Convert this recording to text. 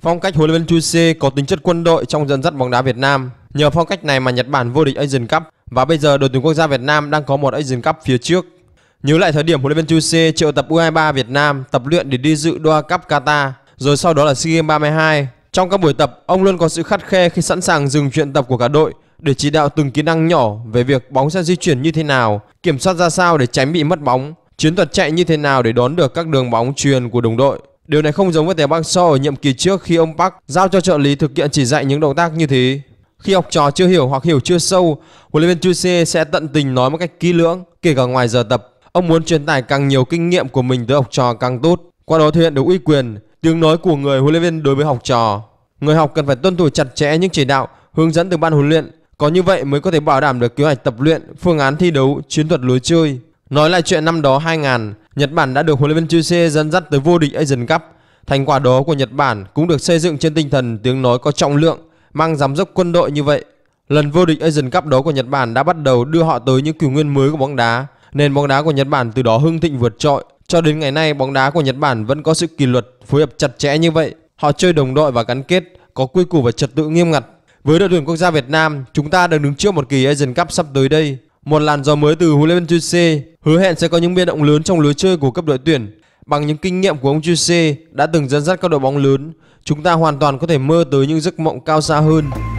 Phong cách huấn luyện viên Chuse có tính chất quân đội trong dẫn dắt bóng đá Việt Nam. Nhờ phong cách này mà Nhật Bản vô địch Asian Cup và bây giờ đội tuyển quốc gia Việt Nam đang có một Asian Cup phía trước. Nhớ lại thời điểm huấn luyện viên Chuse triệu tập U23 Việt Nam tập luyện để đi dự Doha Cup Qatar, rồi sau đó là SEA Games 32. Trong các buổi tập, ông luôn có sự khắt khe khi sẵn sàng dừng chuyện tập của cả đội để chỉ đạo từng kỹ năng nhỏ về việc bóng sẽ di chuyển như thế nào, kiểm soát ra sao để tránh bị mất bóng, chiến thuật chạy như thế nào để đón được các đường bóng truyền của đồng đội. Điều này không giống với Tề Bắc So ở nhiệm kỳ trước khi ông Park giao cho trợ lý thực hiện chỉ dạy những động tác như thế. Khi học trò chưa hiểu hoặc hiểu chưa sâu, huấn luyện viên Chuse sẽ tận tình nói một cách kỹ lưỡng, kể cả ngoài giờ tập. Ông muốn truyền tải càng nhiều kinh nghiệm của mình tới học trò càng tốt, qua đó thể hiện được uy quyền, tiếng nói của người huấn luyện viên đối với học trò. Người học cần phải tuân thủ chặt chẽ những chỉ đạo, hướng dẫn từ ban huấn luyện, có như vậy mới có thể bảo đảm được kế hoạch tập luyện, phương án thi đấu, chiến thuật lối chơi. Nói lại chuyện năm đó 2000, Nhật Bản đã được huấn luyện viên Chuse dẫn dắt tới vô địch Asian Cup. Thành quả đó của Nhật Bản cũng được xây dựng trên tinh thần tiếng nói có trọng lượng, mang giám dốc quân đội như vậy. Lần vô địch Asian Cup đó của Nhật Bản đã bắt đầu đưa họ tới những kỷ nguyên mới của bóng đá. Nền bóng đá của Nhật Bản từ đó hưng thịnh vượt trội. Cho đến ngày nay, bóng đá của Nhật Bản vẫn có sự kỷ luật, phối hợp chặt chẽ như vậy. Họ chơi đồng đội và gắn kết, có quy củ và trật tự nghiêm ngặt. Với đội tuyển quốc gia Việt Nam, chúng ta đang đứng trước một kỳ Asian Cup sắp tới đây. Một làn gió mới từ huấn luyện viên Chuse Hứa hẹn sẽ có những biến động lớn trong lưới chơi của cấp đội tuyển. Bằng những kinh nghiệm của ông Chuse đã từng dẫn dắt các đội bóng lớn, chúng ta hoàn toàn có thể mơ tới những giấc mộng cao xa hơn.